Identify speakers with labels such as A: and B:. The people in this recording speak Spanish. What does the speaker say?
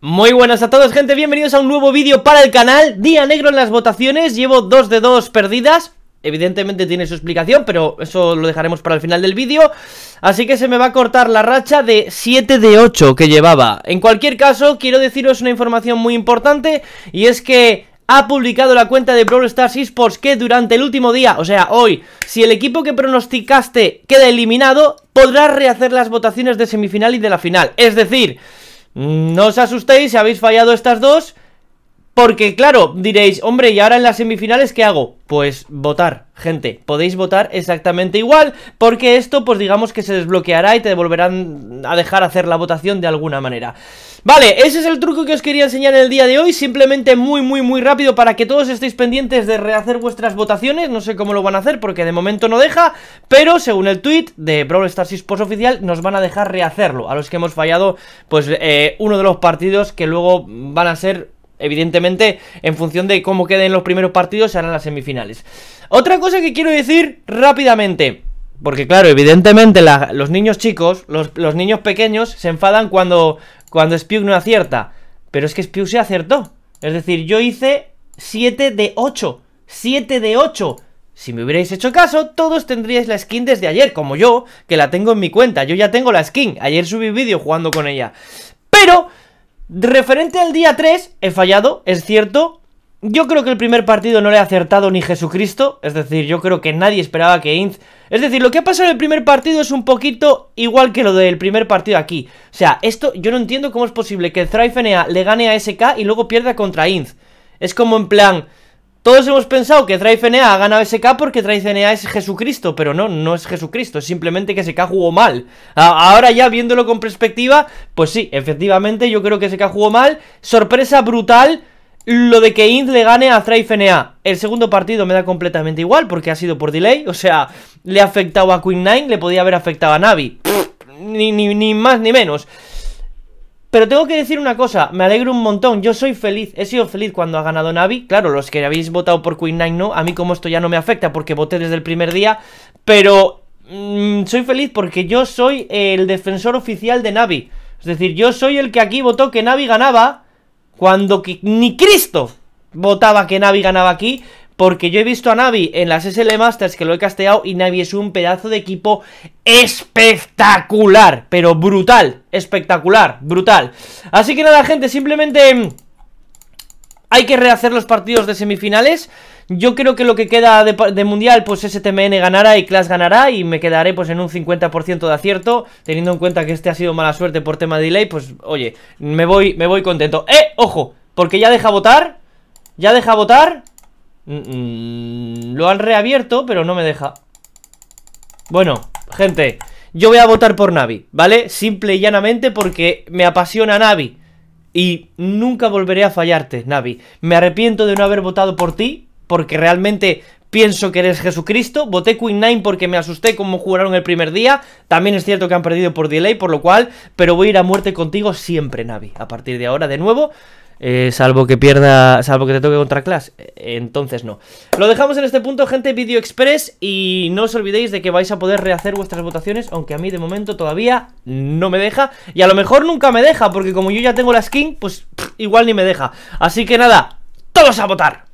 A: Muy buenas a todos gente, bienvenidos a un nuevo vídeo para el canal Día negro en las votaciones, llevo 2 de 2 perdidas Evidentemente tiene su explicación, pero eso lo dejaremos para el final del vídeo Así que se me va a cortar la racha de 7 de 8 que llevaba En cualquier caso, quiero deciros una información muy importante Y es que ha publicado la cuenta de Brawl Stars Esports que durante el último día, o sea, hoy, si el equipo que pronosticaste queda eliminado, podrás rehacer las votaciones de semifinal y de la final. Es decir, Mm, no os asustéis si habéis fallado estas dos porque claro, diréis, hombre, ¿y ahora en las semifinales qué hago? Pues votar, gente, podéis votar exactamente igual, porque esto pues digamos que se desbloqueará y te volverán a dejar hacer la votación de alguna manera. Vale, ese es el truco que os quería enseñar el día de hoy, simplemente muy muy muy rápido para que todos estéis pendientes de rehacer vuestras votaciones, no sé cómo lo van a hacer porque de momento no deja, pero según el tweet de Brawl Stars Post Oficial nos van a dejar rehacerlo, a los que hemos fallado pues eh, uno de los partidos que luego van a ser Evidentemente, en función de cómo queden los primeros partidos, se harán las semifinales. Otra cosa que quiero decir rápidamente. Porque claro, evidentemente los niños chicos, los, niños pequeños, se enfadan cuando, cuando Spew no acierta. Pero es que Spew se acertó. Es decir, yo hice 7 de 8. 7 de 8. Si me hubierais hecho caso, todos tendríais la skin desde ayer, como yo, que la tengo en mi cuenta. Yo ya tengo la skin. Ayer subí vídeo jugando con ella. Pero Referente al día 3, he fallado, es cierto. Yo creo que el primer partido no le ha acertado ni Jesucristo. Es decir, yo creo que nadie esperaba que Inz... Es decir, lo que ha pasado en el primer partido es un poquito igual que lo del primer partido aquí. O sea, esto yo no entiendo cómo es posible que Thryfenea le gane a SK y luego pierda contra Inz. Es como en plan... Todos hemos pensado que Drive NA ha ganado SK porque Drive NA es Jesucristo, pero no, no es Jesucristo, es simplemente que SK jugó mal. ahora ya viéndolo con perspectiva, pues sí, efectivamente yo creo que SK jugó mal. Sorpresa brutal lo de que Int le gane a Thrive NA. El segundo partido me da completamente igual porque ha sido por delay, o sea, le ha afectado a Queen 9, le podía haber afectado a Navi. ni, ni más ni menos. Pero tengo que decir una cosa, me alegro un montón, yo soy feliz, he sido feliz cuando ha ganado Navi, claro, los que habéis votado por Queen Nine no, a mí como esto ya no me afecta porque voté desde el primer día, pero mm, soy feliz porque yo soy el defensor oficial de Navi, es decir, yo soy el que aquí votó que Navi ganaba cuando ni Cristo votaba que Navi ganaba aquí, porque yo he visto a Navi en las SL Masters que lo he casteado y Navi es un pedazo de equipo espectacular, pero brutal, espectacular, brutal. Así que nada, gente, simplemente mm, hay que rehacer los partidos de semifinales. Yo creo que lo que queda de, Mundial, pues STMN ganará y Clash ganará y me quedaré pues en un 50% de acierto, teniendo en cuenta que este ha sido mala suerte por tema de delay, pues oye, me voy, me voy contento. ¡Eh! ¡Ojo! Porque ya deja votar, ya deja votar Mm, mm, lo han reabierto, pero no me deja. Bueno, gente, yo voy a votar por Navi, ¿vale? Simple y llanamente porque me apasiona Navi. Y nunca volveré a fallarte, Navi. Me arrepiento de no haber votado por ti, porque realmente pienso que eres Jesucristo. Voté Queen 9 porque me asusté como jugaron el primer día. También es cierto que han perdido por delay, por lo cual, pero voy a ir a muerte contigo siempre, Navi. A partir de ahora, de nuevo, eh, salvo que pierda, salvo que te toque contra Clash, eh, entonces no. Lo dejamos en este punto, gente, Video Express y no os olvidéis de que vais a poder rehacer vuestras votaciones, aunque a mí de momento todavía no me deja y a lo mejor nunca me deja, porque como yo ya tengo la skin, pues igual ni me deja. Así que nada, todos a votar.